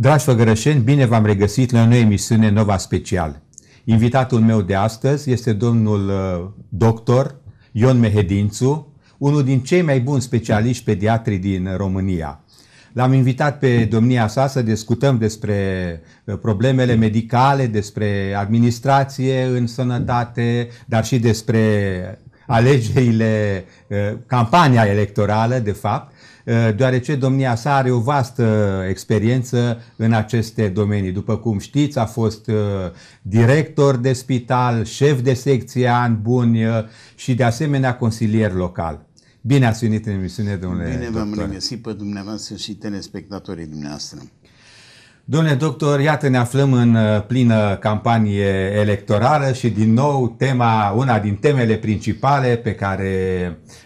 Dragi făgărășeni, bine v-am regăsit la o nouă emisiune Nova Special. Invitatul meu de astăzi este domnul uh, doctor Ion Mehedințu, unul din cei mai buni specialiști pediatri din România. L-am invitat pe domnia sa să discutăm despre uh, problemele medicale, despre administrație în sănătate, dar și despre alegerile, uh, campania electorală, de fapt, Eh, deoarece domnia sa are o vastă experiență în aceste domenii. După cum știți, a fost eh, director de spital, șef de secție an bun eh, și de asemenea consilier local. Bine ați venit în emisiune, domnule Bine v-am regăsit pe dumneavoastră și telespectatorii dumneavoastră. Domnule doctor, iată ne aflăm în uh, plină campanie electorală și din nou tema, una din temele principale pe care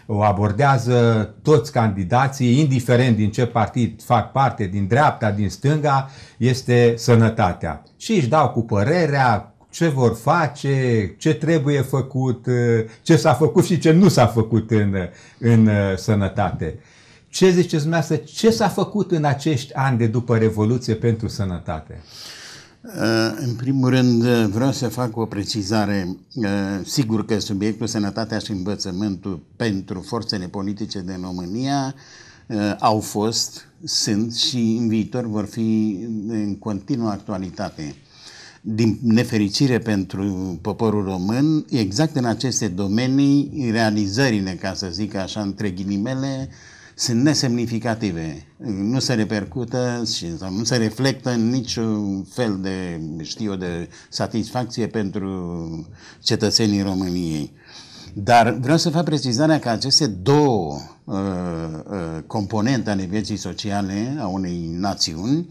o abordează toți candidații, indiferent din ce partid fac parte, din dreapta, din stânga, este sănătatea. Și își dau cu părerea, ce vor face, ce trebuie făcut, uh, ce s-a făcut și ce nu s-a făcut în, în uh, sănătate. Ce ziceți dumneavoastră? Ce s-a făcut în acești ani de după Revoluție pentru sănătate? Uh, în primul rând, uh, vreau să fac o precizare. Uh, sigur că subiectul sănătatea și învățământul pentru forțele politice din România au fost, sunt și în viitor vor fi în continuă actualitate. Din nefericire pentru poporul român, exact în aceste domenii, realizările, ca să zic așa, între ghilimele, sunt nesemnificative, nu se repercută și nu se reflectă în niciun fel de, știu, de satisfacție pentru cetățenii României. Dar vreau să fac precizarea că aceste două uh, uh, componente ale vieții sociale a unei națiuni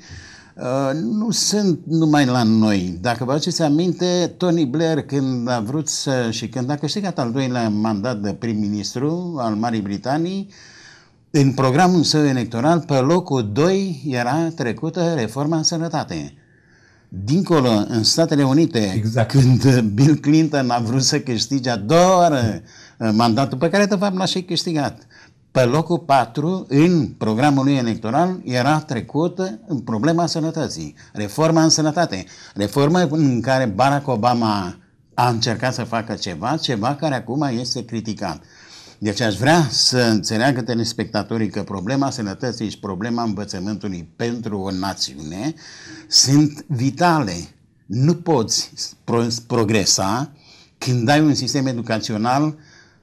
uh, nu sunt numai la noi. Dacă vă aduceți aminte, Tony Blair când a vrut să, și când a câștigat al doilea mandat de prim-ministru al Marii Britanii, uh, în programul său electoral, pe locul 2 era trecută reforma în sănătate. Dincolo, în Statele Unite, exact. când Bill Clinton a vrut să câștige a doua oară uh, mandatul pe care, de fapt, l-a și câștigat, pe locul 4, în programul lui electoral, era trecută în problema sănătății, reforma în sănătate, reforma în care Barack Obama a încercat să facă ceva, ceva care acum este criticat. Deci aș vrea să înțeleagă telespectatorii că problema sănătății și problema învățământului pentru o națiune sunt vitale. Nu poți progresa când ai un sistem educațional uh,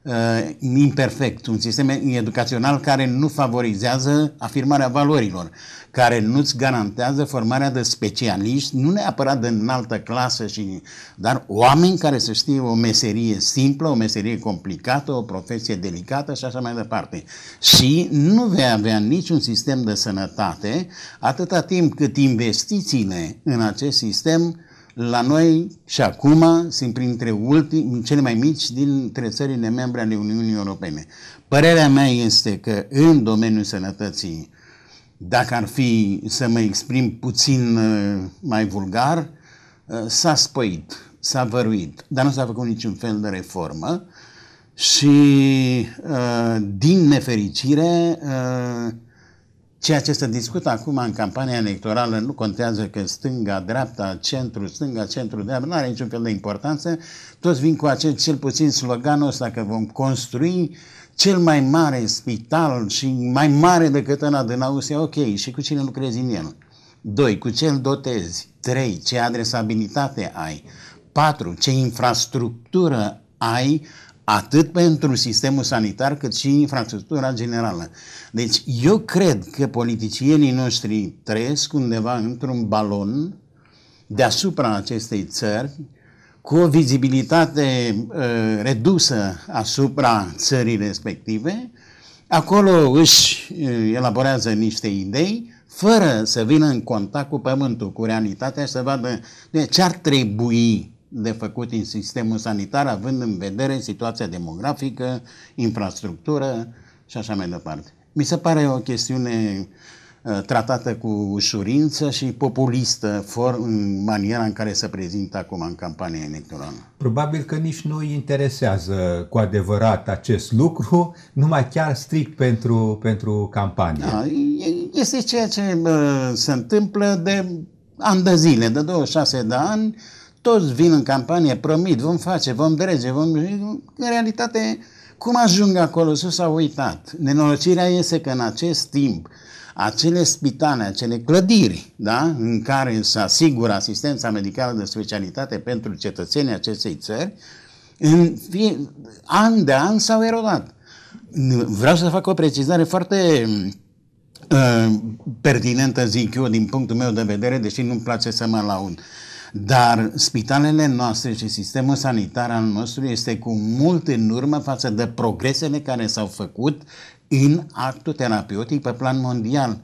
Uh, imperfect, un sistem educațional care nu favorizează afirmarea valorilor, care nu-ți garantează formarea de specialiști, nu neapărat de înaltă clasă, și, dar oameni care să știe o meserie simplă, o meserie complicată, o profesie delicată și așa mai departe. Și nu vei avea niciun sistem de sănătate atâta timp cât investițiile în acest sistem la noi și acum sunt printre ultimii, cele mai mici dintre țările membre ale Uniunii Europene. Părerea mea este că în domeniul sănătății, dacă ar fi să mă exprim puțin uh, mai vulgar, uh, s-a spăit, s-a văruit, dar nu s-a făcut niciun fel de reformă și uh, din nefericire Ceea ce se discută acum în campania electorală nu contează că stânga, dreapta, centru, stânga, centru, dreapta, nu are niciun fel de importanță. Toți vin cu acest cel puțin sloganul ăsta că vom construi cel mai mare spital și mai mare decât ăla din Austria, ok, și cu cine lucrezi în el? Doi, Cu ce îl dotezi? Trei, Ce adresabilitate ai? Patru, Ce infrastructură ai atât pentru sistemul sanitar, cât și infrastructura generală. Deci eu cred că politicienii noștri trăiesc undeva într-un balon deasupra acestei țări, cu o vizibilitate uh, redusă asupra țării respective, acolo își uh, elaborează niște idei, fără să vină în contact cu pământul, cu realitatea, să vadă de ce ar trebui de făcut în sistemul sanitar, având în vedere situația demografică, infrastructură și așa mai departe. Mi se pare o chestiune uh, tratată cu ușurință și populistă for, în maniera în care se prezintă acum în campania electorală. Probabil că nici nu îi interesează cu adevărat acest lucru, numai chiar strict pentru, pentru campanie. Da, este ceea ce uh, se întâmplă de ani de zile, de 26 de ani, toți vin în campanie, promit, vom face, vom drege, vom... În realitate, cum ajung acolo sus au uitat. Nenorocirea este că în acest timp, acele spitale, acele clădiri da, în care se asigură asistența medicală de specialitate pentru cetățenii acestei țări, în fie, an de an s-au erodat. Vreau să fac o precizare foarte uh, pertinentă, zic eu, din punctul meu de vedere, deși nu-mi place să mă laud. Uh, dar spitalele noastre și sistemul sanitar al nostru este cu mult în urmă față de progresele care s-au făcut în actul terapeutic pe plan mondial.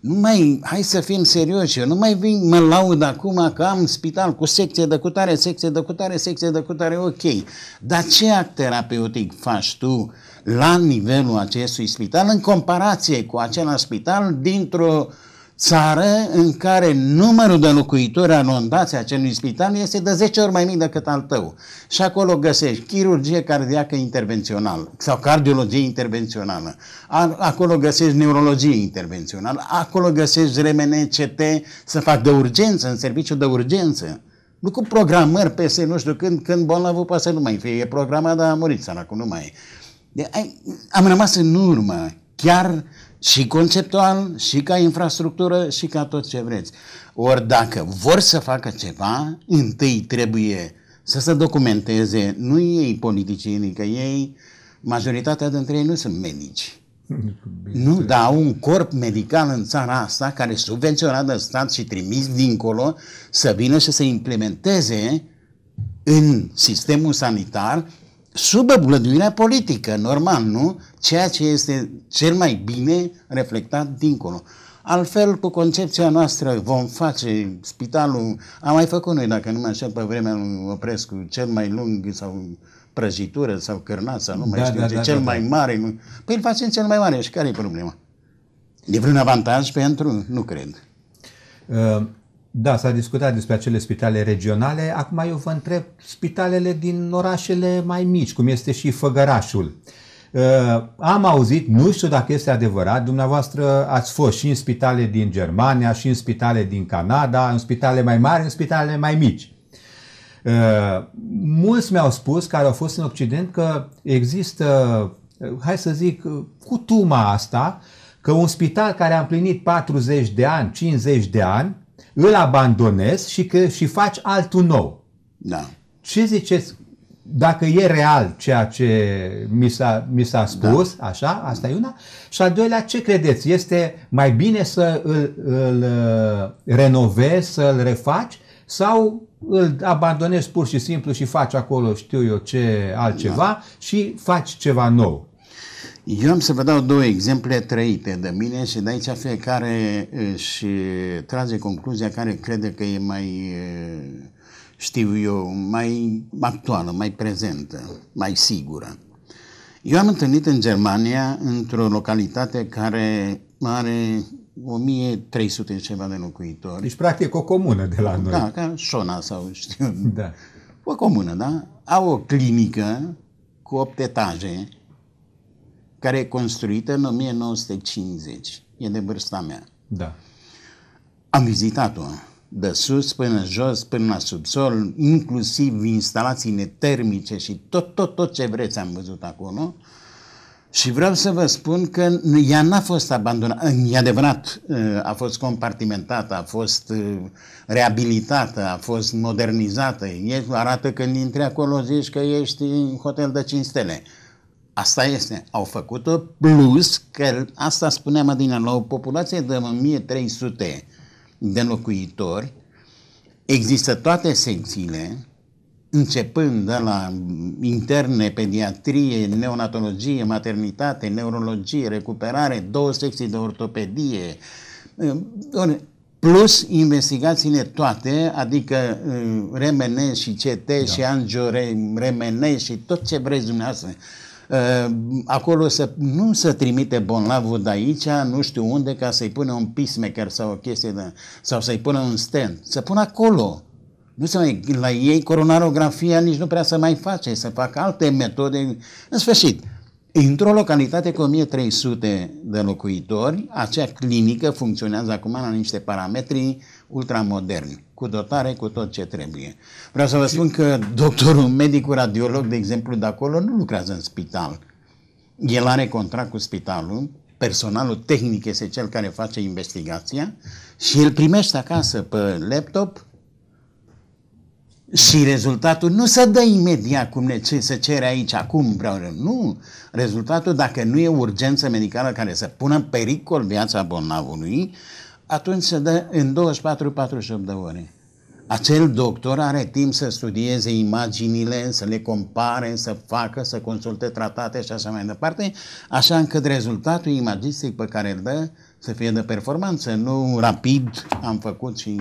Nu mai, hai să fim serioși, eu nu mai vin, mă laud acum că am spital cu secție de cutare, secție de cutare, secție de cutare, ok. Dar ce act terapeutic faci tu la nivelul acestui spital în comparație cu acel spital dintr-o uh, țară în care numărul de locuitori anondați a acelui spital este de 10 ori mai mic decât al tău. Și acolo găsești chirurgie cardiacă intervențională sau cardiologie intervențională. Acolo găsești neurologie intervențională. Acolo găsești RMNCT să fac de urgență, în serviciu de urgență. Nu cu programări peste nu știu când, când bolnavul poate să nu mai fie. E programat, dar a murit acum nu mai e. am rămas în urmă. Chiar și conceptual, și ca infrastructură, și ca tot ce vreți. Ori dacă vor să facă ceva, întâi trebuie să se documenteze, nu ei politicienii, că ei, majoritatea dintre ei nu sunt medici. Nu, dar au un corp medical în țara asta care subvenționat de stat și trimis dincolo să vină și să implementeze în sistemul sanitar sub blăduirea politică, normal, nu? Ceea ce este cel mai bine reflectat dincolo. Altfel, cu concepția noastră, vom face spitalul, am mai făcut noi, dacă nu mă așa, pe vremea lui Oprescu, cel mai lung sau prăjitură sau sau nu mai da, știu da, ce, da, cel da, mai da. mare. Nu... Păi îl facem cel mai mare și care e problema? E vreun avantaj pentru? Nu cred. Uh, da, s-a discutat despre acele spitale regionale. Acum eu vă întreb spitalele din orașele mai mici, cum este și Făgărașul. Uh, am auzit, nu știu dacă este adevărat, dumneavoastră ați fost și în spitale din Germania, și în spitale din Canada, în spitale mai mari, în spitale mai mici. Uh, mulți mi-au spus, care au fost în Occident, că există, hai să zic, cutuma asta, că un spital care a împlinit 40 de ani, 50 de ani, îl abandonezi și, că, și faci altul nou. Da. Ce ziceți? Dacă e real ceea ce mi s-a, mi s-a da. spus, da. așa, asta e una. Și al doilea, ce credeți? Este mai bine să îl, îl uh, renovezi, să îl refaci sau îl abandonezi pur și simplu și faci acolo știu eu ce altceva da. și faci ceva nou? Eu am să vă dau două exemple trăite de mine și de aici fiecare își trage concluzia care crede că e mai, știu eu, mai actuală, mai prezentă, mai sigură. Eu am întâlnit în Germania, într-o localitate care are 1300 ceva de locuitori. Deci, practic, o comună de la noi. Da, ca Șona sau știu. Da. O comună, da? Au o clinică cu 8 etaje, care e construită în 1950. E de vârsta mea. Da. Am vizitat-o de sus până jos, până la subsol, inclusiv instalațiile termice și tot, tot, tot ce vreți am văzut acolo. Și vreau să vă spun că ea n-a fost abandonată. E adevărat, uh, a fost compartimentată, a fost uh, reabilitată, a fost modernizată. Ești, arată când intri acolo, zici că ești în hotel de 5 stele. Asta este. Au făcut-o plus că, asta spuneam din la o populație de 1300 de locuitori, există toate secțiile, începând de la interne, pediatrie, neonatologie, maternitate, neurologie, recuperare, două secții de ortopedie, eh, plus investigațiile toate, adică eh, remene și CT da. și angiore, remene și tot ce vreți dumneavoastră. Eh, acolo să, nu să trimite bolnavul de aici, nu știu unde, ca să-i pune un peacemaker sau o chestie de, sau să-i pună un stand. Să pună acolo. Nu să mai, la ei coronarografia nici nu prea să mai face, să facă alte metode. În sfârșit, Într-o localitate cu 1300 de locuitori, acea clinică funcționează acum la niște parametri ultramoderni, cu dotare, cu tot ce trebuie. Vreau să vă spun că doctorul, medicul radiolog, de exemplu, de acolo nu lucrează în spital. El are contract cu spitalul, personalul tehnic este cel care face investigația și el primește acasă pe laptop și rezultatul nu se dă imediat cum ne ce, se cere aici, acum vreau, nu. Rezultatul, dacă nu e urgență medicală care să pună în pericol viața bolnavului, atunci se dă în 24-48 de ore. Acel doctor are timp să studieze imaginile, să le compare, să facă, să consulte tratate și așa mai departe, așa încât rezultatul imagistic pe care îl dă să fie de performanță, nu rapid am făcut și...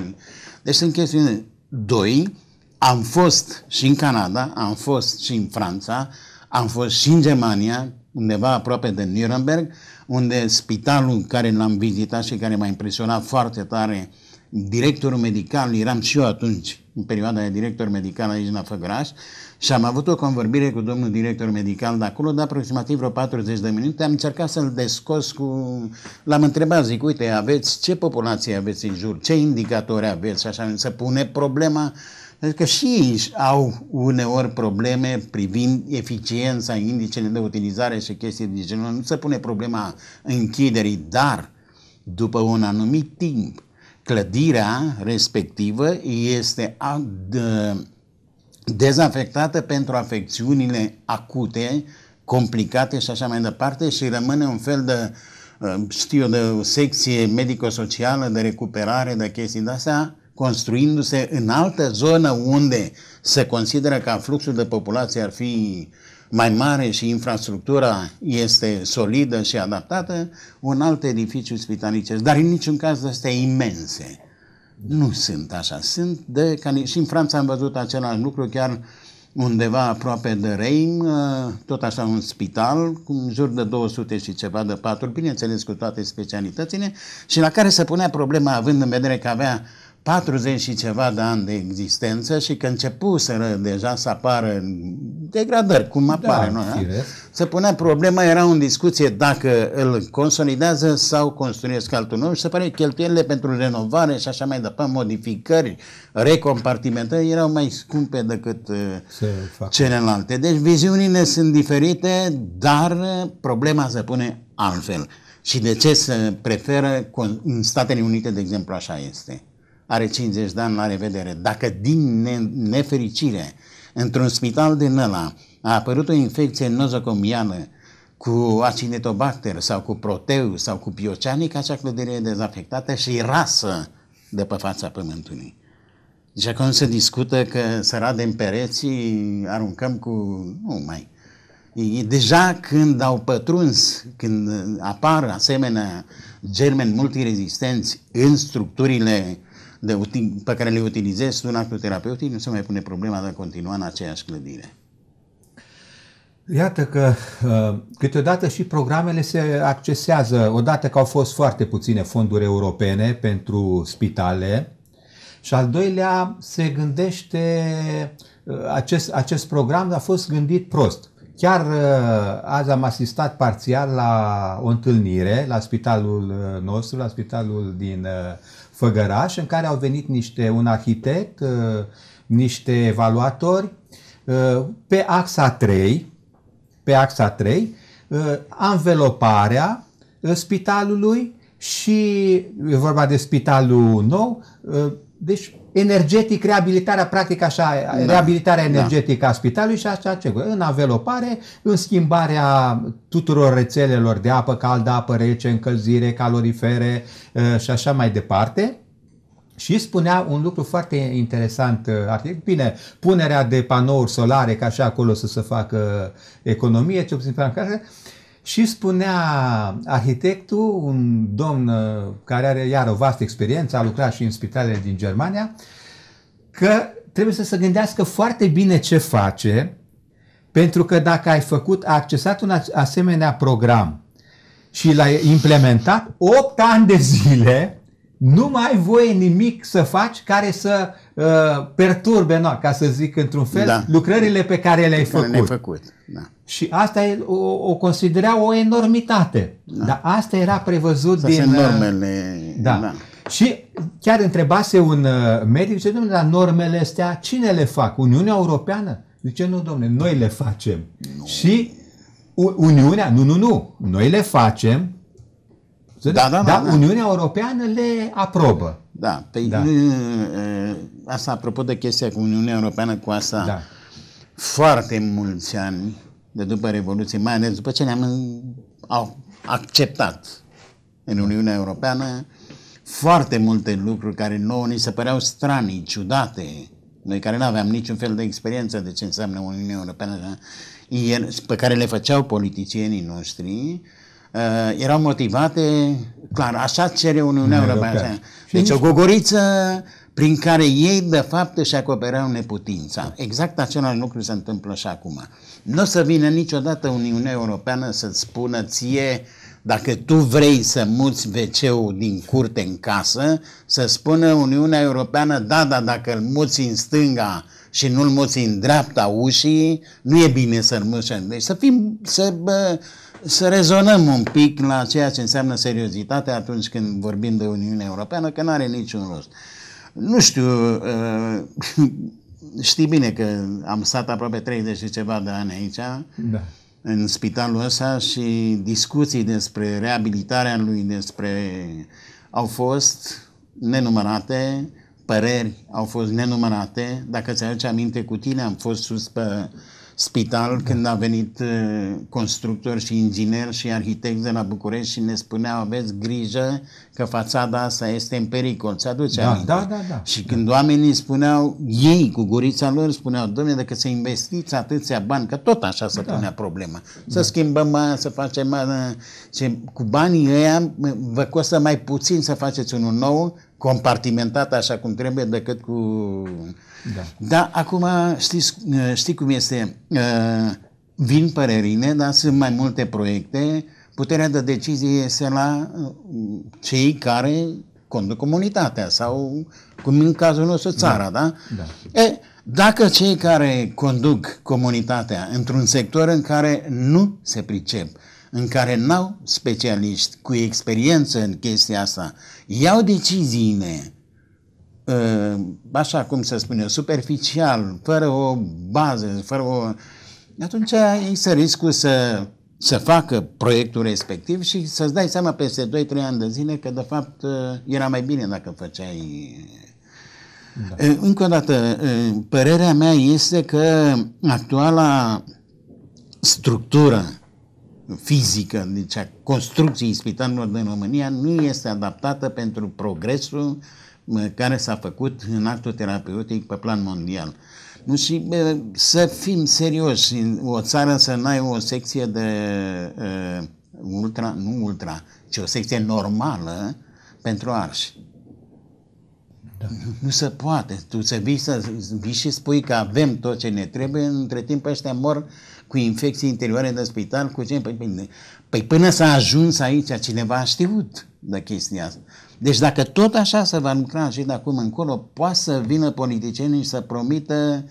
Deci sunt chestiuni. Doi, am fost și în Canada, am fost și în Franța, am fost și în Germania, undeva aproape de Nuremberg, unde spitalul care l-am vizitat și care m-a impresionat foarte tare, directorul medical, eram și eu atunci, în perioada de director medical aici în Făgăraș, și am avut o convorbire cu domnul director medical de acolo, de aproximativ vreo 40 de minute, am încercat să-l descos cu... L-am întrebat, zic, uite, aveți, ce populație aveți în jur, ce indicatori aveți, așa, să pune problema uh, pentru că și ei au uneori probleme privind eficiența, indicele de utilizare și chestii de genul. Nu se pune problema închiderii, dar după un anumit timp, clădirea respectivă este dezafectată pentru afecțiunile acute, complicate și așa mai departe și rămâne un fel de știu, de o secție medico-socială, de recuperare, de chestii de-astea, construindu-se în altă zonă unde se consideră că fluxul de populație ar fi mai mare și infrastructura este solidă și adaptată, un alt edificiu spitalicesc. Dar în niciun caz astea imense. Nu sunt așa. Sunt de... Și în Franța am văzut același lucru, chiar undeva aproape de Reim, ă, tot așa un spital, cu în jur de 200 și ceva de paturi, bineînțeles cu toate specialitățile, și la care se punea problema, având în vedere că avea uh, 40 și ceva de ani de existență și că începuseră deja să apară degradări, cum da, apare da, nu? da? se punea problema, era în discuție dacă îl consolidează sau construiesc altul nou și se pare că cheltuielile pentru renovare și așa mai departe, modificări, recompartimentări erau mai scumpe decât uh, celelalte. Deci viziunile sunt diferite, dar uh, problema se pune altfel. Și de ce se preferă în Statele Unite, de exemplu, așa este? are 50 de ani, la revedere. Dacă din nefericire, într-un spital din ăla, a apărut o infecție nozocomiană cu acinetobacter sau cu proteu sau cu pioceanic, acea clădire e dezafectată și rasă de pe fața pământului. Și acum se discută că să radem pereții, aruncăm cu... Nu mai. Deja când au pătruns, când apar asemenea germeni multiresistenți, în structurile de, pe care le utilizez actul terapeutic, nu se mai pune problema de a continua în aceeași clădire. Iată că uh, câteodată și programele se accesează, odată că au fost foarte puține fonduri europene pentru spitale, și al doilea se gândește, uh, acest, acest program a fost gândit prost. Chiar uh, azi am asistat parțial la o întâlnire la spitalul nostru, la spitalul din făgăraș în care au venit niște, un arhitect, uh, niște evaluatori uh, pe axa 3, pe axa 3, uh, anveloparea spitalului și e vorba de spitalul nou, deci energetic, reabilitarea, practic așa, da. reabilitarea da. energetică da. a spitalului și așa ce. În avelopare, în schimbarea tuturor rețelelor de apă caldă, apă rece, încălzire, calorifere și așa mai departe. Și spunea un lucru foarte interesant Bine, punerea de panouri solare, ca și acolo să se facă economie, ce puțin pe care, și spunea arhitectul, un domn uh, care are iar o vastă experiență, a lucrat și în spitalele din Germania, că trebuie să se gândească foarte bine ce face, pentru că dacă ai făcut, a accesat un asemenea program și l-ai implementat 8 ani de zile, nu mai ai voie nimic să faci care să uh, perturbe, no, ca să zic într-un fel, da. lucrările pe care le-ai făcut. Le făcut. Da. Și asta o, o considera o enormitate. Da. Dar asta era prevăzut asta din... Uh, normele... Da. da. Și chiar întrebase un uh, medic, zice, domnule, dar normele astea cine le fac? Uniunea Europeană? Zice, nu, domnule, noi le facem. Nu. Și Uniunea, nu, nu, nu, noi le facem, da, da, da, dar da, Uniunea Europeană le aprobă. Da, pe, păi, da. Uh, asta apropo de chestia cu Uniunea Europeană, cu asta da. foarte mulți ani de după Revoluție, mai ales după ce ne-am acceptat în Uniunea Europeană, foarte multe lucruri care nouă ni se păreau strani, ciudate, noi care nu aveam niciun fel de experiență de ce înseamnă Uniunea Europeană, da? pe care le făceau politicienii noștri, uh, erau motivate, clar, așa cere Uniunea Europeană. Deci o gogoriță prin care ei, de fapt, își acoperau neputința. Exact același lucru se întâmplă și acum. Nu o să vină niciodată Uniunea Europeană să-ți spună ție, dacă tu vrei să muți wc din curte în casă, să spună Uniunea Europeană, da, da, dacă îl muți în stânga și nu-l muți în dreapta ușii, nu e bine să-l muți în... Deci să fim, să, bă, să rezonăm un pic la ceea ce înseamnă seriozitate atunci când vorbim de Uniunea Europeană, că nu are niciun rost. Nu știu, uh, știi bine că am stat aproape 30 și ceva de ani aici, da. în spitalul ăsta și discuții despre reabilitarea lui, despre... au fost nenumărate, păreri au fost nenumărate. Dacă ți-aduce aminte cu tine, am fost sus pe spital da. când a venit uh, constructor și inginer și arhitect de la București și ne spuneau aveți grijă că fațada asta este în pericol. Ți aduce da, da, da, da. Și da. când oamenii spuneau, ei cu gurița lor spuneau, domnule, dacă se investiți atâția bani, că tot așa se da. punea problema. Da. Să da. schimbăm mai, să facem mai, ce, cu banii ăia vă costă mai puțin să faceți unul nou, compartimentat așa cum trebuie, decât cu... Da, Dar acum știți, știi cum este... Vin părerile, dar sunt mai multe proiecte puterea de decizie este la uh, cei care conduc comunitatea sau, cum în cazul nostru, da. țara, da? da? da. E, dacă cei care conduc comunitatea într-un sector în care nu se pricep, în care n-au specialiști cu experiență în chestia asta, iau deciziile uh, așa cum se spune, superficial, fără o bază, fără o... Atunci există riscul să să facă proiectul respectiv și să-ți dai seama peste 2-3 ani de zile că de fapt uh, era mai bine dacă făceai da. Uh, încă o dată, uh, părerea mea este că actuala structură fizică, deci a construcției spitalelor din România, nu este adaptată pentru progresul care s-a făcut în actul terapeutic pe plan mondial. Nu, și să fim serioși, o țară să n-ai o secție de uh, ultra, nu ultra, ci o secție normală pentru arși. Da. Nu, nu se poate. Tu să vii, să vii și spui că avem tot ce ne trebuie, între timp ăștia mor uh, cu infecții interioare de spital, cu ce? Păi, păi până s-a ajuns aici, cineva a știut de chestia asta. Deci dacă tot așa se va lucra și de acum încolo, poate să vină politicienii și să promită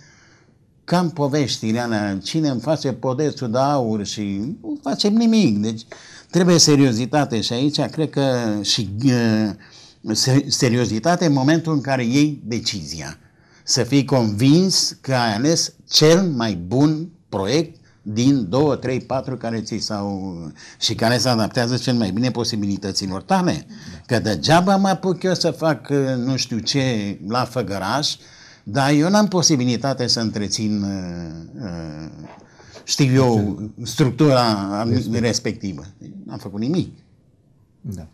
cam poveștile alea, cine îmi face podețul de aur și nu facem nimic. Deci trebuie seriozitate și aici cred că și uh, seriozitate în momentul în care iei decizia. Să fii convins că ai ales cel mai bun proiect din 2, 3, 4 care ți sau și care se adaptează cel mai bine posibilităților tale. Că degeaba mă apuc eu să fac uh, nu știu ce la făgăraș, dar eu n-am posibilitate să întrețin uh, uh, știu eu deci, structura respectivă. N-am făcut nimic. Da.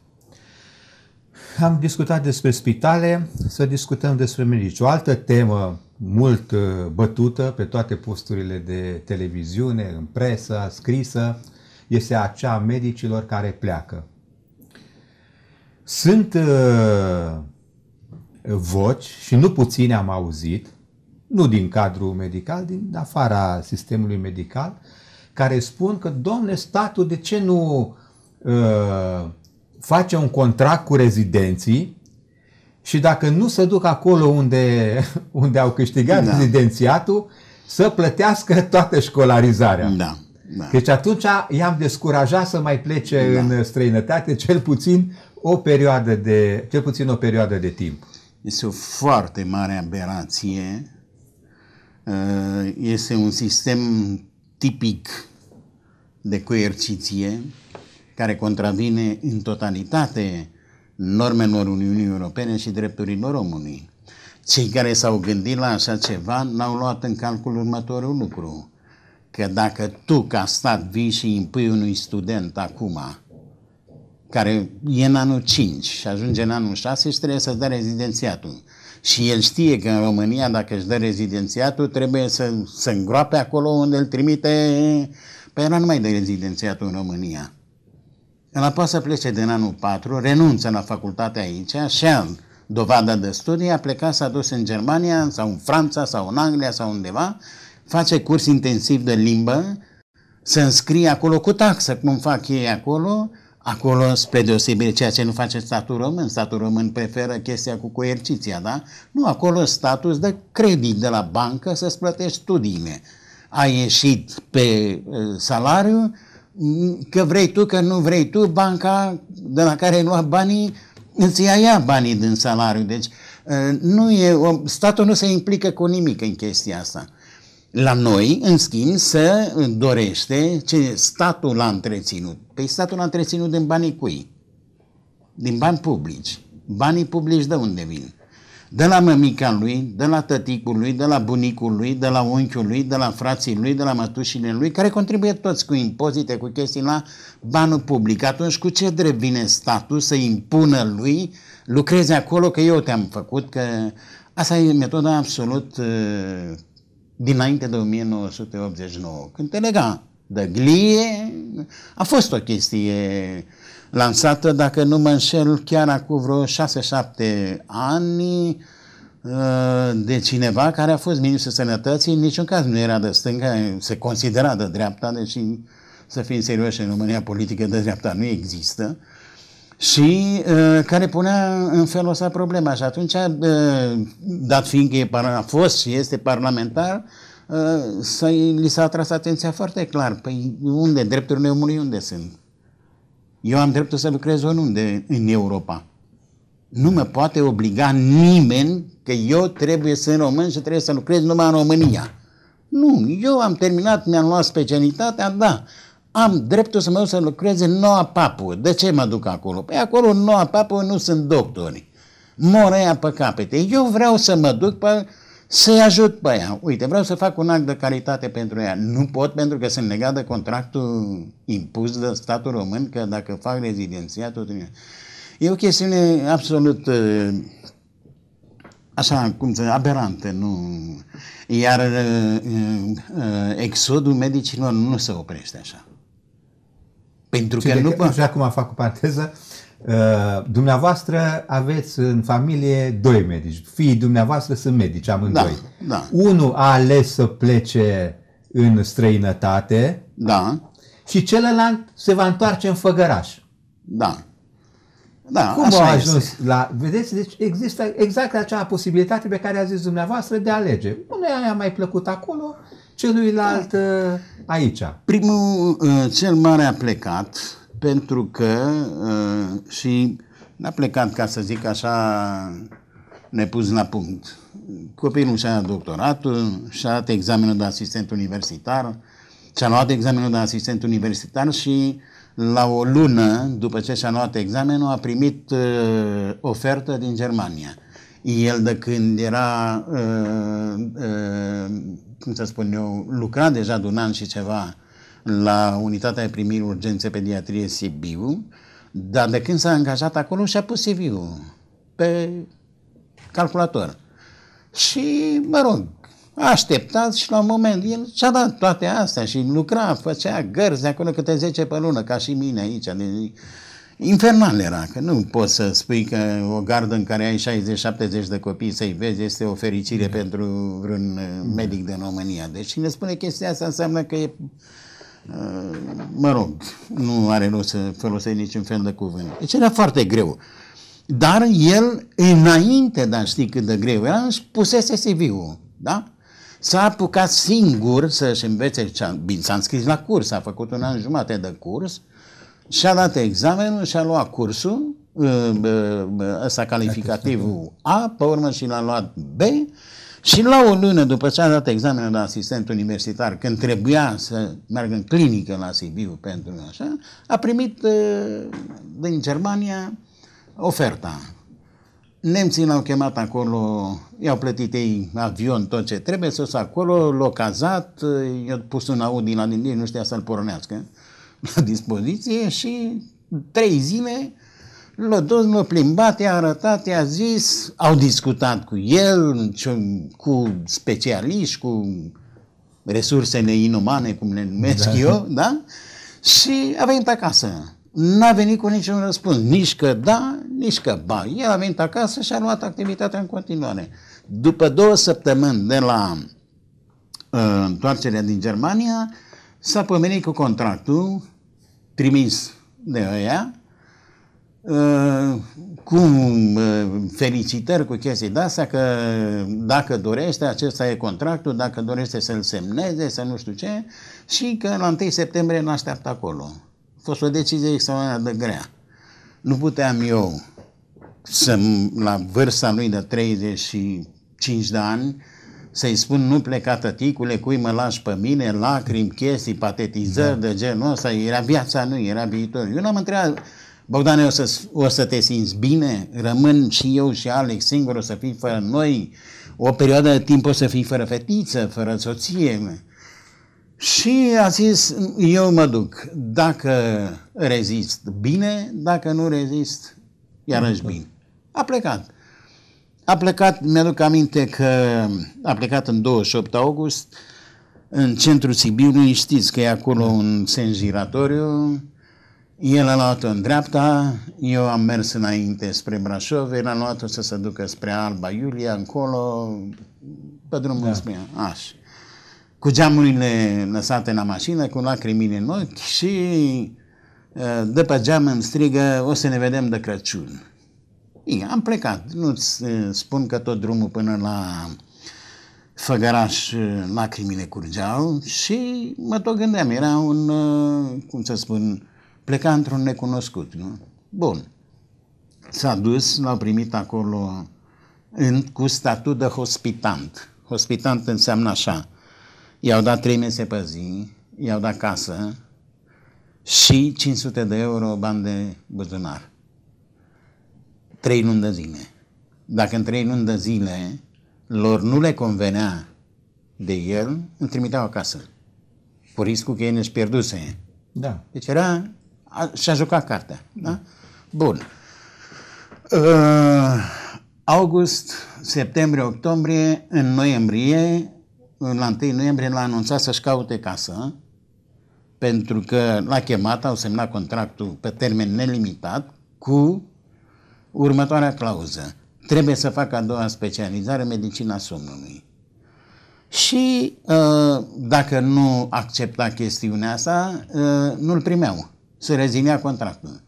Am discutat despre spitale, să discutăm despre medici. O altă temă mult uh, bătută pe toate posturile de televiziune, în presă, scrisă, este acea a medicilor care pleacă. Sunt uh, voci și nu puține am auzit, nu din cadrul medical, din afara sistemului medical, care spun că, domne, statul de ce nu uh, face un contract cu rezidenții și dacă nu se duc acolo unde, unde au câștigat da. rezidențiatul, să plătească toată școlarizarea. Da. Da. Deci atunci i-am descurajat să mai plece da. în străinătate cel puțin o perioadă de cel puțin o perioadă de timp. Este o foarte mare aberație. Uh, este un sistem tipic de coerciție care contravine în totalitate normelor Uniunii Europene și drepturilor omului. Cei care s-au gândit la așa ceva n-au luat în calcul următorul lucru, că dacă tu ca stat vii și impui unui student acum, care e în anul 5 și ajunge în anul 6 și trebuie să dea rezidențiatul. Și el știe că în România, dacă își dă rezidențiatul, trebuie să se îngroape acolo unde îl trimite... Păi era numai de rezidențiatul în România. El Înapoi să plece din anul 4, renunță la facultate aici, Schern, dovadă de studii, a plecat, s-a dus în Germania sau în Franța sau în Anglia sau undeva, face curs intensiv de limbă, se înscrie acolo cu taxă, cum fac ei acolo, acolo spre deosebire ceea ce nu face statul român. Statul român preferă chestia cu coerciția, da? Nu, acolo status de credit de la bancă să-ți plătești studiile. Ai ieșit pe eh, salariu, că vrei tu, că nu vrei tu, banca de la care ai luat banii îți ia ea banii din salariu. Deci ă, nu e, statul nu se implică cu nimic în chestia asta. La noi, în schimb, se dorește ce statul l-a întreținut. Păi statul l-a întreținut din banii cui? Din bani publici. Banii publici de unde vin? de la mămica lui, de la tăticul lui, de la bunicul lui, de la unchiul lui, de la frații lui, de la mătușile lui, care contribuie toți cu impozite, cu chestii la banul public. Atunci cu ce drept vine statul să impună lui, lucreze acolo că eu te-am făcut, că asta e metoda absolut uh, dinainte de 1989, când te lega de glie, a fost o chestie lansată, dacă nu mă înșel, chiar acum vreo 6-7 ani uh, de cineva care a fost ministru sănătății, în niciun caz nu era de stânga, se considera de dreapta, deși să fim serioși, în România politică de dreapta nu există, și uh, care punea în felul ăsta problema. Și atunci, uh, dat fiindcă e a fost și este parlamentar, uh, li s-a atras atenția foarte clar. Păi unde? Drepturile omului unde sunt? Eu am dreptul să lucrez oriunde în Europa. Nu mă poate obliga nimeni că eu trebuie să în român și trebuie să lucrez numai în România. Nu, eu am terminat, mi-am luat specialitatea, da. Am dreptul să mă duc să lucrez în noua papu. De ce mă duc acolo? Păi acolo în noua papu nu sunt doctori. Mor aia pe capete. Eu vreau să mă duc pe să-i ajut pe ea. Uite, vreau să fac un act de caritate pentru ea. Nu pot pentru că sunt legat de contractul impus de statul român că dacă fac rezidenția, tot în E o chestiune absolut uh, așa, cum să aberantă. nu... Iar uh, uh, exodul medicilor nu se oprește așa. Pentru Cine că nu... Că, nu... Și acum fac o parteză Uh, dumneavoastră aveți în familie doi medici. Fii dumneavoastră sunt medici amândoi. Da, da. Unul a ales să plece în străinătate da. și celălalt se va întoarce în făgăraș. Da. Da, Cum așa a ajuns este. la... Vedeți, deci există exact acea posibilitate pe care a zis dumneavoastră de a alege. Unul i-a mai plăcut acolo, celuilalt da. uh, aici. Primul, uh, cel mare a plecat pentru că uh, și n-a plecat, ca să zic așa, nepus la punct. Copilul și-a dat doctoratul, și-a dat examenul de asistent universitar, și-a luat examenul de asistent universitar și la o lună după ce și-a luat examenul a primit uh, ofertă din Germania. El de când era, uh, uh, cum să spun eu, lucra deja de un an și ceva la unitatea de primiri urgențe pediatrie Sibiu, dar de când s-a angajat acolo și-a pus CV-ul pe calculator. Și, mă rog, a așteptat și la un moment el și-a dat toate astea și lucra, făcea gărzi acolo câte 10 pe lună, ca și mine aici. Deci, infernal era, că nu poți să spui că o gardă în care ai 60-70 de copii să-i vezi este o fericire mm. pentru vreun mm. medic din România. Deci cine spune chestia asta înseamnă că e mă rog, nu are rost să folosești niciun fel de cuvânt. Deci era foarte greu. Dar el, înainte de a ști cât de greu era, își pusese CV-ul, da? S-a apucat singur să-și învețe, s-a înscris la curs, a făcut un an jumate de curs, și-a dat examenul, și-a luat cursul, uh, uh, ăsta calificativul da. A, pe urmă și l-a luat B și la o lună după ce a dat examenul de asistent universitar, când trebuia să meargă în clinică la Sibiu pentru așa, a primit uh, din Germania oferta. Nemții l-au chemat acolo, i-au plătit ei avion, tot ce trebuie, sus acolo, l-au cazat, i-au pus un Audi la din nu știa să-l pornească la dispoziție și trei zile L-a dus, l-a plimbat, i-a arătat, i-a zis, au discutat cu el, cu specialiști, cu resursele inumane, cum le numesc da. eu, da? Și a venit acasă. N-a venit cu niciun răspuns, nici că da, nici că ba. El a venit acasă și a luat activitatea în continuare. După două săptămâni de la uh, întoarcerea din Germania, s-a pomenit cu contractul trimis de ea, Eh, cu eh, felicitări cu chestii de-astea că dacă dorește, acesta e contractul, dacă dorește să-l semneze, să nu știu ce, și că la 1 septembrie nu așteaptă acolo. A fost o decizie extraordinar de grea. Nu puteam eu să, la vârsta lui de 35 de ani, să-i spun nu pleca tăticule, cui mă lași pe mine, lacrimi, chestii, patetizări da. de genul ăsta, era viața nu era viitorul. Eu l-am întrebat, Bogdane, o să, o să te simți bine? Rămân și eu și Alex singur, o să fii fără noi? O perioadă de timp o să fii fără fetiță, fără soție? Și a zis, eu mă duc. Dacă rezist, bine. Dacă nu rezist, iarăși bine. A plecat. A plecat, mi-aduc aminte că a plecat în 28 august, în centrul Sibiului, știți că e acolo un sens giratoriu, el a luat-o în dreapta, eu am mers înainte spre Brașov, el a luat-o să se ducă spre Alba Iulia, încolo, pe drumul da. spre aș. Cu geamurile lăsate la mașină, cu lacrimile în ochi și ă, de pe geam îmi strigă, o să ne vedem de Crăciun. Bine, am plecat. Nu-ți ă, spun că tot drumul până la Făgăraș ă, lacrimile curgeau și mă tot gândeam. Era un, cum să spun, pleca într-un necunoscut. Nu? Bun. S-a dus, l-au primit acolo în, cu statut de hospitant. Hospitant înseamnă așa. I-au dat trei mese pe zi, i-au dat casă și 500 de euro bani de buzunar. Trei luni de zile. Dacă în trei luni de zile lor nu le convenea de el, îl trimiteau acasă. Cu riscul că ei ne-și pierduse. Da. Deci era a, și-a jucat cartea. Da. da? Bun. Uh, august, septembrie, octombrie, în noiembrie, la 1 noiembrie l-a anunțat să-și caute casă, pentru că l-a chemat, au semnat contractul pe termen nelimitat, cu următoarea clauză. Trebuie să facă a doua specializare, medicina somnului. Și uh, dacă nu accepta chestiunea asta, uh, nu-l primeau se rezinea contractul.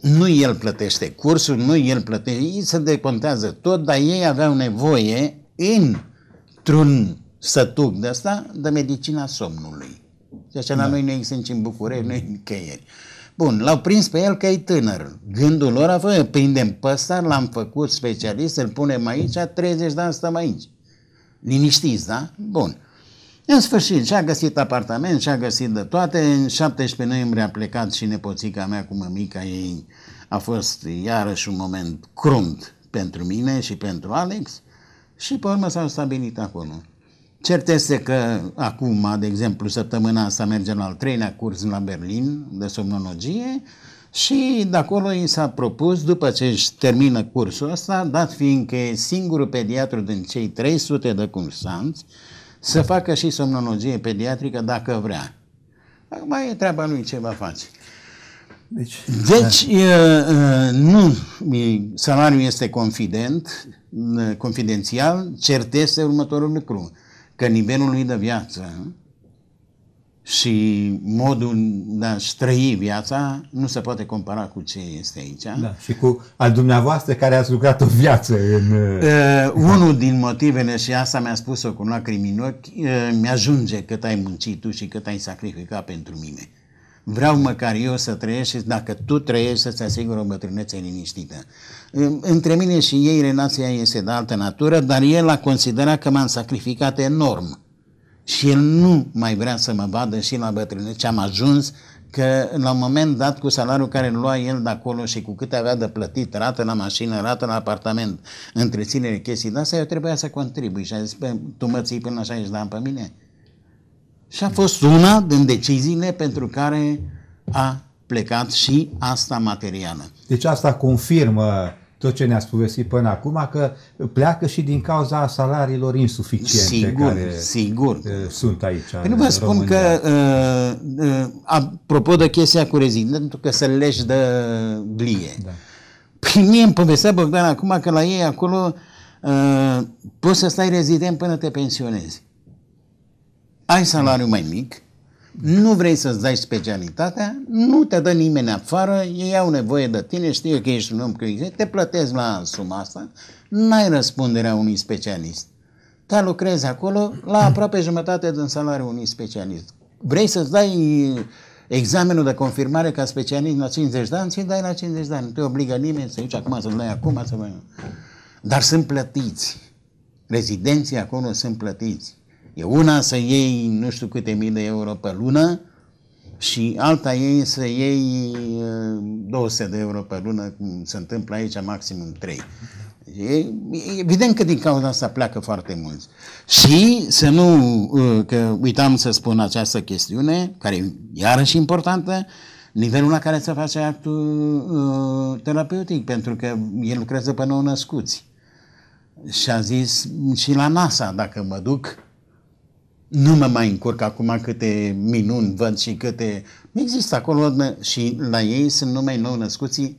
Nu el plătește cursul, nu el plătește, ei se decontează tot, dar ei aveau nevoie într-un sătuc de asta de medicina somnului. Și deci așa da. la noi nu există nici în București, nu căieri. Bun, l-au prins pe el că e tânăr. Gândul lor a fost, prindem pe ăsta, l-am făcut specialist, îl punem aici, 30 de ani stăm aici. Liniștiți, da? Bun. În sfârșit, și-a găsit apartament, și-a găsit de toate. În 17 noiembrie a plecat și nepoțica mea cu mămica ei. A fost iarăși un moment crunt pentru mine și pentru Alex și pe urmă s-au stabilit acolo. Cert este că acum, de exemplu, săptămâna asta mergem la al treilea curs la Berlin de somnologie și de acolo i s-a propus, după ce își termină cursul ăsta, dat fiindcă e singurul pediatru din cei 300 de cursanți, să facă și somnologie pediatrică dacă vrea. Acum e treaba lui ce va face. Deci, deci da. nu, salariul este confident, confidențial, cert este următorul lucru, că nivelul lui de viață și modul de a străi viața nu se poate compara cu ce este aici. Da, și cu al dumneavoastră care ați lucrat o viață în... Uh, unul din motivele, și asta mi-a spus-o cu lacrimi în ochi, uh, mi-ajunge cât ai muncit tu și cât ai sacrificat pentru mine. Vreau măcar eu să trăiesc și dacă tu trăiești să-ți asigur o bătrânețe liniștită. Uh, între mine și ei relația este de altă natură, dar el a considerat că m-am sacrificat enorm și el nu mai vrea să mă vadă și la bătrânețe. Am ajuns că la un moment dat cu salariul care îl lua el de acolo și cu cât avea de plătit, rată la mașină, rată la apartament, întreținere, chestii de astea, eu trebuia să contribui. Și a zis, tu mă ții până la 60 de ani pe mine? Și a fost una din deciziile pentru care a plecat și asta materială. Deci asta confirmă tot ce ne-ați povestit până acum, că pleacă și din cauza salariilor insuficiente sigur, care sigur. Uh, sunt aici. Păi nu vă spun România. că, uh, uh, apropo de chestia cu rezidentul, că să lege de glie. Da. Păi mie îmi povestea Bogdan acum că la ei acolo uh, poți să stai rezident până te pensionezi. Ai salariu mai mic, nu vrei să-ți dai specialitatea, nu te dă nimeni afară, ei au nevoie de tine, știu că ești un om curios, te plătesc la suma asta, n-ai răspunderea unui specialist. Te lucrezi acolo la aproape jumătate din salariul unui specialist. Vrei să-ți dai eh, examenul de confirmare ca specialist la 50 de ani, ți dai la 50 de ani. Nu te obligă nimeni să duci acum, să dai acum, să Dar sunt plătiți. Rezidenții acolo sunt plătiți. E una să iei nu știu câte mii de euro pe lună și alta e să iei 200 uh, de euro pe lună, cum se întâmplă aici, maximum 3. E, evident că din cauza asta pleacă foarte mulți. Și să nu, uh, că uitam să spun această chestiune, care e iarăși importantă, nivelul la care se face actul uh, terapeutic, pentru că el lucrează pe nou născuți. Și a zis și la NASA, dacă mă duc, nu mă mai încurc acum câte minuni văd și câte... Există acolo și la ei sunt numai nou născuții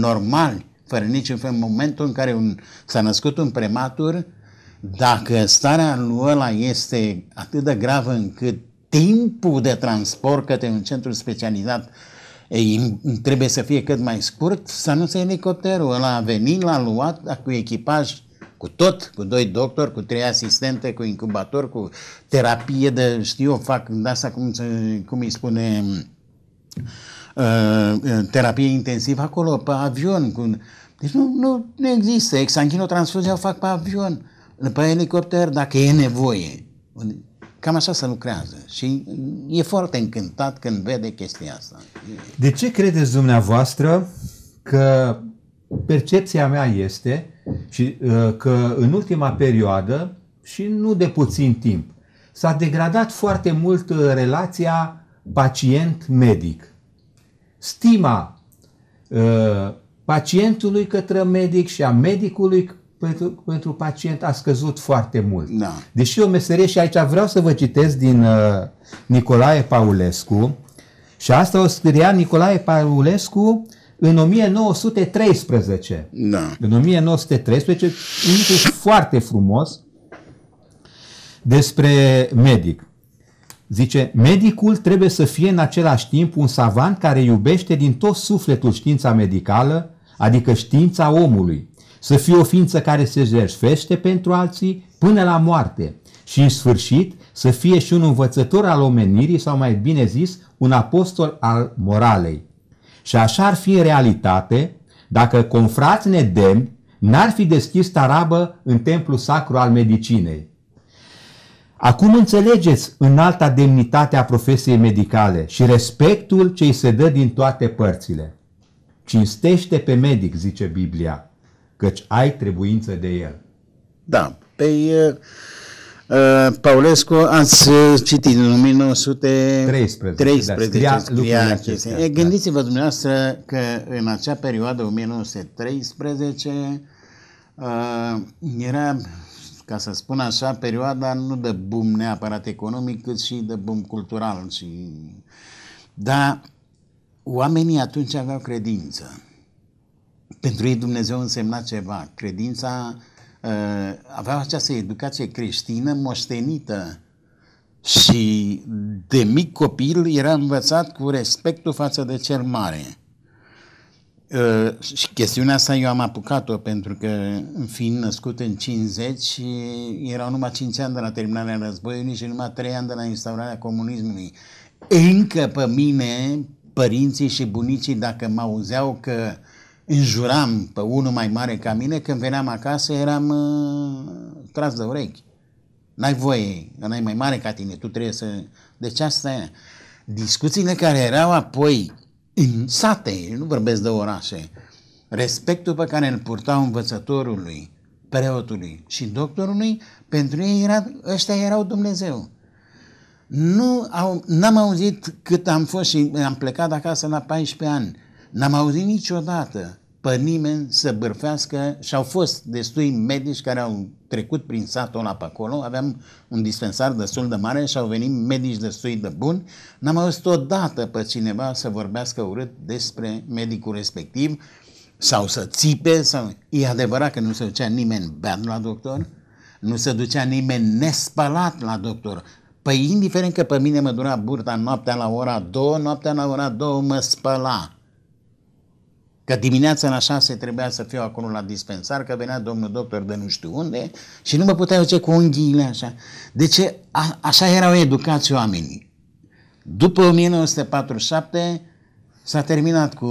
normali, fără niciun fel. În momentul în care un, s-a născut un prematur, dacă starea lui ăla este atât de gravă încât timpul de transport către un centru specializat ei, trebuie să fie cât mai scurt, să nu se elicopterul. Ăla a venit, l-a luat cu echipaj cu tot, cu doi doctori, cu trei asistente, cu incubator, cu terapie de, știu fac de asta cum, cum îi spune uh, uh, terapie intensivă acolo, pe avion. Cu... Deci nu, nu, nu există. Exanghinotransfuzia o fac pe avion, pe elicopter, dacă e nevoie. Cam așa se lucrează și e foarte încântat când vede chestia asta. De ce credeți dumneavoastră că percepția mea este și, uh, că în ultima perioadă, și nu de puțin timp, s-a degradat foarte mult uh, relația pacient-medic. Stima uh, pacientului către medic și a medicului pentru, pentru pacient a scăzut foarte mult. Da. Deși o meserie, și aici vreau să vă citesc din uh, Nicolae Paulescu, și asta o scria Nicolae Paulescu în 1913. Da. În 1913, un lucru foarte frumos despre medic. Zice, medicul trebuie să fie în același timp un savant care iubește din tot sufletul știința medicală, adică știința omului. Să fie o ființă care se jertfește pentru alții până la moarte și, în sfârșit, să fie și un învățător al omenirii sau, mai bine zis, un apostol al moralei. Și așa ar fi realitate dacă confrați nedemni n-ar fi deschis tarabă în templu sacru al medicinei. Acum înțelegeți înalta demnitatea profesiei medicale și respectul ce îi se dă din toate părțile. Cinstește pe medic, zice Biblia, căci ai trebuință de el. Da, pe Uh, Paulescu, ați uh, citit în 1913. 13, da, da. Gândiți-vă dumneavoastră că în acea perioadă, 1913, uh, era, ca să spun așa, perioada nu de boom neapărat economic, cât și de boom cultural. Și... Dar oamenii atunci aveau credință. Pentru ei Dumnezeu însemna ceva. Credința uh, Eh, aveau această educație creștină moștenită și de mic copil era învățat cu respectul față de cel mare. Uh, și chestiunea asta eu am apucat-o pentru că, fiind născut în 50, erau numai 5 ani de la terminarea războiului și numai 3 ani de la instaurarea comunismului. Încă pe mine, părinții și bunicii, dacă mă auzeau că uh, înjuram pe unul mai mare ca mine, când veneam acasă eram uh, tras de urechi. N-ai voie, n-ai mai mare ca tine, tu trebuie să... Deci asta e. Discuțiile care erau apoi în sate, nu vorbesc de orașe, respectul pe care îl purtau învățătorului, preotului și doctorului, pentru ei era, ăștia erau Dumnezeu. Nu au, n-am auzit cât am fost și am plecat acasă la 14 ani N-am auzit niciodată pe nimeni să bârfească și au fost destui medici care au trecut prin satul ăla pe acolo, aveam un dispensar destul de mare și au venit medici destui de buni, n-am auzit odată pe cineva să vorbească urât despre medicul respectiv sau să țipe, sau... e adevărat că nu se ducea nimeni bad la doctor, nu se ducea nimeni nespălat la doctor, Păi indiferent că pe mine mă dura burta noaptea la ora 2, noaptea la ora 2 mă spăla Că dimineața la șase trebuia să fiu acolo la dispensar, că venea domnul doctor de nu știu unde și nu mă putea duce cu unghiile așa. De ce? A, așa erau educați oamenii. După 1947 s-a terminat cu...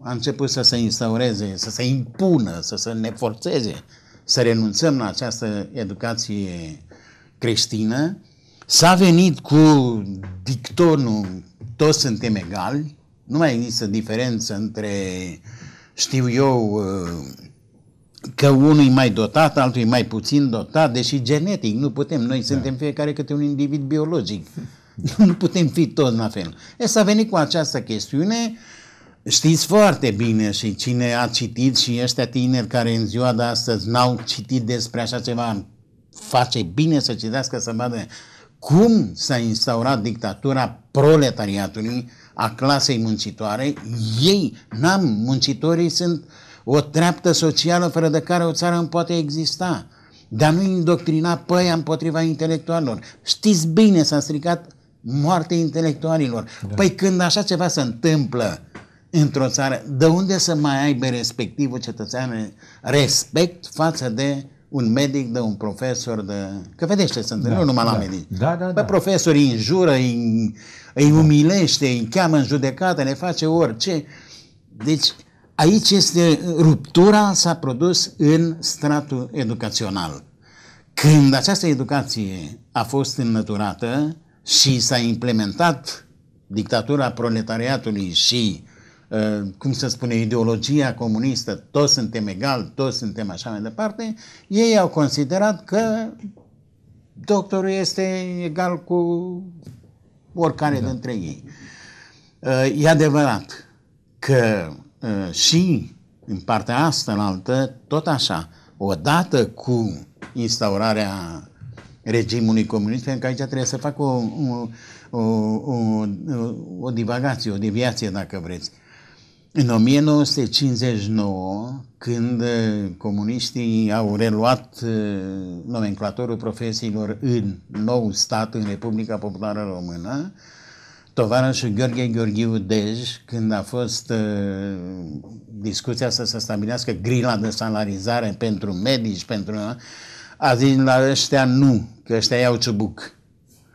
a început să se instaureze, să se impună, să se ne forțeze să renunțăm la această educație creștină. S-a venit cu dictonul toți suntem egali, nu mai există diferență între, știu eu, uh, că unul e mai dotat, altul e mai puțin dotat, deși genetic nu putem. Noi da. suntem fiecare câte un individ biologic. nu putem fi toți la fel. E s-a venit cu această chestiune Știți foarte bine și cine a citit și ăștia tineri care în ziua de astăzi n-au citit despre așa ceva, face bine să citească, să vadă cum s-a instaurat dictatura proletariatului a clasei muncitoare, ei, n-am, muncitorii sunt o treaptă socială fără de care o țară nu poate exista. Dar nu indoctrina păia împotriva intelectualilor. Știți bine, s-a stricat moartea intelectualilor. Da. Păi când așa ceva se întâmplă într-o țară, de unde să mai aibă respectivul cetățean respect față de un medic, de un profesor, de... că vedeți ce se întâmplă, da, nu numai da, la medic, Da, da, da. Pe profesorii îi înjură, îi, îi da. umilește, îi cheamă în judecată, ne face orice. Deci aici este ruptura s-a produs în stratul educațional. Când această educație a fost înnăturată și s-a implementat dictatura proletariatului și Ă, cum să spune, ideologia comunistă, toți suntem egali, toți suntem așa mai departe, ei au considerat că doctorul este egal cu oricare da. dintre ei. Ă, e adevărat că ă, și în partea asta, în tot așa, odată cu instaurarea regimului comunist, pentru că aici trebuie să fac o, o, o, o, o divagație, o deviație, dacă vreți. În 1959, când eh, comuniștii au reluat eh, nomenclatorul profesiilor în nou stat, în Republica Populară Română, tovarășul Gheorghe Gheorghiu Dej, când a fost eh, discuția să se stabilească grila de salarizare pentru medici, pentru... a zis la ăștia nu, că ăștia iau ciubuc.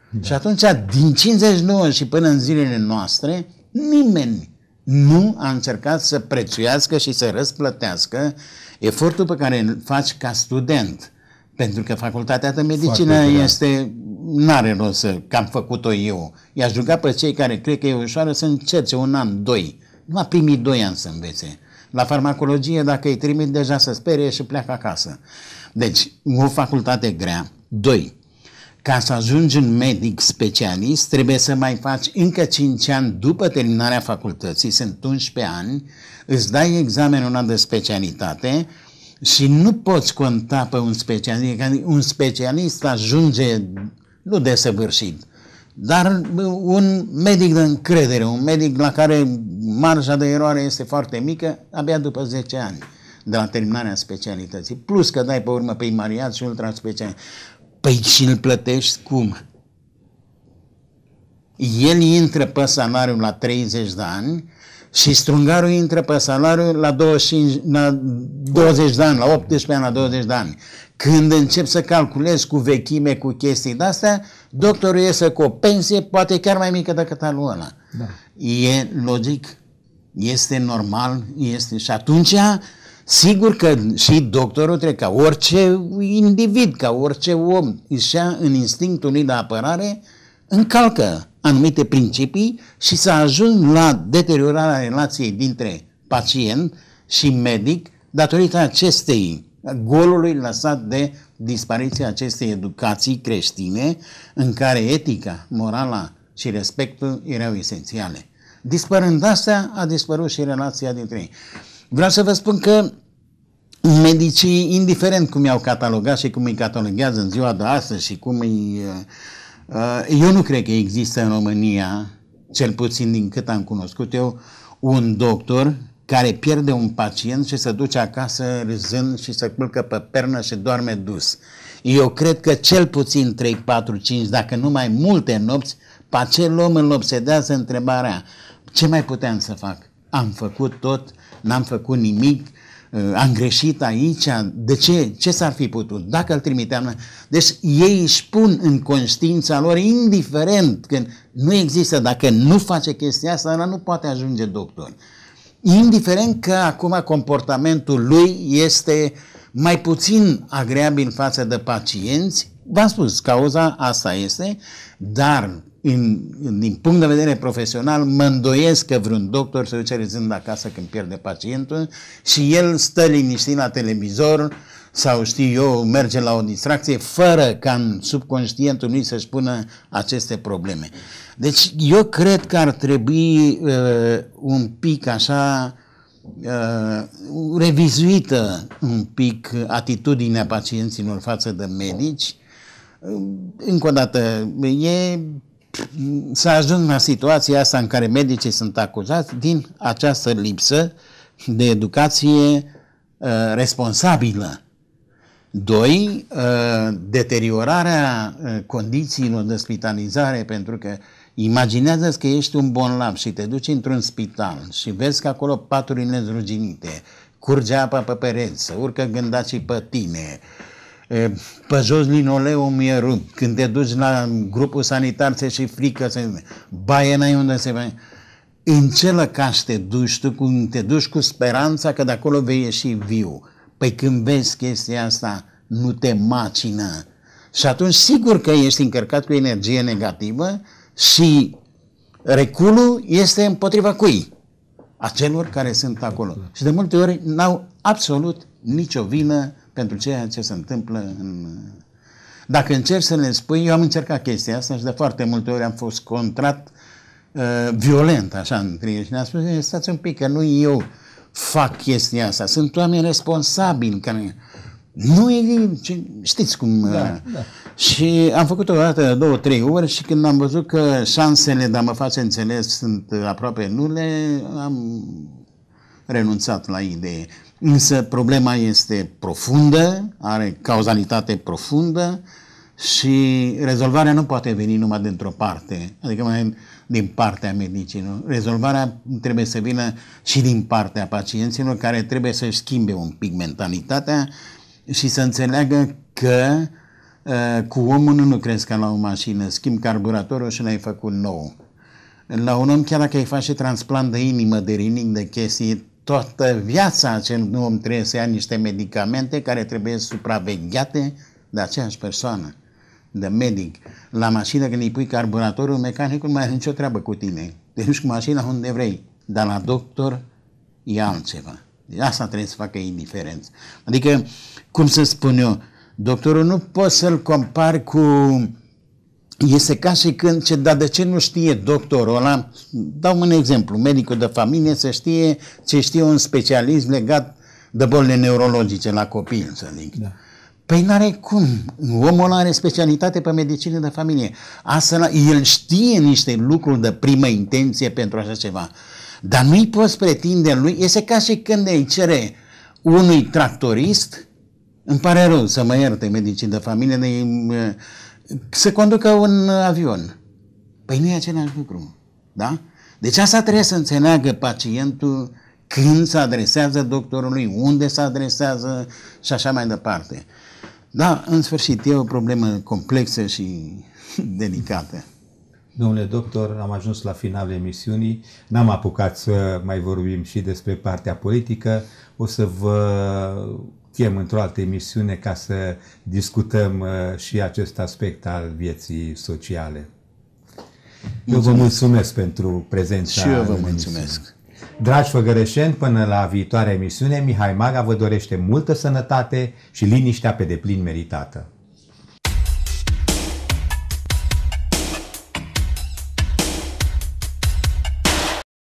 Da. Și atunci, din 59 și până în zilele noastre, nimeni nu a încercat să prețuiască și să răsplătească efortul pe care îl faci ca student. Pentru că facultatea de medicină Foarte este, nu are rost să, că am făcut-o eu. I-aș ruga pe cei care cred că e ușoară să încerce un an, doi. Nu a primit doi ani să învețe. La farmacologie, dacă îi trimit, deja să sperie și pleacă acasă. Deci, o facultate grea. Doi, ca să ajungi un medic specialist, trebuie să mai faci încă 5 ani după terminarea facultății, sunt 11 ani, îți dai examenul de specialitate și nu poți conta pe un specialist. Adică un specialist ajunge, nu desăvârșit, dar un medic de încredere, un medic la care marja de eroare este foarte mică, abia după 10 ani de la terminarea specialității. Plus că dai pe urmă primariat și specialitate. Păi și îl plătești cum? El intră pe salariu la 30 de ani și strungarul intră pe salariu la, 25, la 20 de ani, la 18 ani, la 20 de ani. Când încep să calculezi cu vechime, cu chestii de-astea, doctorul iese cu o pensie poate chiar mai mică decât al ăla. Da. E logic, este normal, este și atunci Sigur că și doctorul trebuie ca orice individ, ca orice om își ia în instinctul lui de apărare, încalcă anumite principii și să ajung la deteriorarea relației dintre pacient și medic datorită acestei golului lăsat de dispariția acestei educații creștine în care etica, morala și respectul erau esențiale. Dispărând astea, a dispărut și relația dintre ei. Vreau să vă spun că medicii, indiferent cum i-au catalogat și cum îi cataloguează în ziua de astăzi și cum îi... Uh, uh, eu nu cred că există în România, cel puțin din cât am cunoscut eu, un doctor care pierde un pacient și se duce acasă râzând și se culcă pe pernă și doarme dus. Eu cred că cel puțin 3, 4, 5, dacă nu mai multe nopți, pe acel om îl obsedează întrebarea ce mai puteam să fac? Am făcut tot, n-am făcut nimic, uh, am greșit aici, de ce? Ce s-ar fi putut? Dacă îl trimiteam... Deci ei își pun în conștiința lor, indiferent, că nu există, dacă nu face chestia asta, ăla nu poate ajunge doctor. Indiferent că acum comportamentul lui este mai puțin agreabil față de pacienți, v-am spus, cauza asta este, dar în, din punct de vedere profesional, mă îndoiesc că vreun doctor se duce râzând acasă când pierde pacientul și el stă liniștit la televizor sau știu eu, merge la o distracție fără ca în subconștientul lui să-și pună aceste probleme. Deci eu cred că ar trebui uh, un pic așa uh, revizuită un pic atitudinea pacienților față de medici încă o dată, e să ajung la situația asta în care medicii sunt acuzați din această lipsă de educație uh, responsabilă. Doi, uh, deteriorarea uh, condițiilor de spitalizare, pentru că imaginează-ți că ești un bolnav și te duci într-un spital și vezi că acolo paturile zruginite, curge apa pe pereți, urcă gândaci pe tine, uh, pe jos linoleum e rupt. Când te duci la grupul sanitar, ți și frică, se baie n-ai unde se mai În ce lăcaș te duci tu, cum te duci cu speranța că de acolo vei ieși viu. Păi când vezi chestia asta, nu te macină. Și atunci sigur că ești încărcat cu energie negativă și reculul este împotriva cui? A celor care sunt acolo. Și de multe ori n-au absolut nicio vină pentru ceea ce se întâmplă în... Dacă încerci să le spui, eu am încercat chestia asta și de foarte multe ori am fost contrat uh, violent, așa, în ne Am spus, stați un pic, că nu eu fac chestia asta. Sunt oameni responsabili care... Nu e, știți cum... Uh, da, da. Și am făcut o dată, două, trei ore și când am văzut că șansele de a mă face înțeles sunt aproape nule, am renunțat la idee. Însă problema este profundă, are cauzalitate profundă și rezolvarea nu poate veni numai dintr-o parte, adică mai din partea medicinului. Rezolvarea trebuie să vină și din partea pacienților care trebuie să-și schimbe un pic mentalitatea și să înțeleagă că uh, cu omul nu lucrezi ca la o mașină, schimb carburatorul și l-ai făcut nou. La un om, chiar dacă îi faci transplant de inimă, de rinic, de chestii, toată viața acel om trebuie să ia niște medicamente care trebuie supravegheate de aceeași persoană, de medic. La mașină când îi pui carburatorul, mecanicul mai are nicio treabă cu tine. Te duci cu mașina unde vrei, dar la doctor e altceva. Deci asta trebuie să facă indiferență. Adică, cum să spun eu, doctorul nu poți să-l compari cu este ca și când, ce, dar de ce nu știe doctorul ăla, dau un exemplu, medicul de familie să știe ce știe un specialist legat de bolile neurologice la copii, zic. Da. Păi nu are cum. Omul are specialitate pe medicină de familie. Asta, el știe niște lucruri de primă intenție pentru așa ceva. Dar nu-i poți pretinde lui. Este ca și când îi cere unui tractorist, îmi pare rău să mă ierte medicii de familie, de să conducă un uh, avion. Păi nu e același lucru. Da? Deci asta trebuie să înțeleagă pacientul când se adresează doctorului, unde se adresează și așa mai departe. Da, în sfârșit, e o problemă complexă și delicată. Domnule doctor, am ajuns la finalul emisiunii. N-am apucat să mai vorbim și despre partea politică. O să vă chem într-o altă emisiune ca să discutăm uh, și acest aspect al vieții sociale. Mulțumesc. Eu vă mulțumesc pentru prezența. Și eu vă mulțumesc. Emisiune. Dragi făgărășeni, până la viitoarea emisiune, Mihai Maga vă dorește multă sănătate și liniștea pe deplin meritată.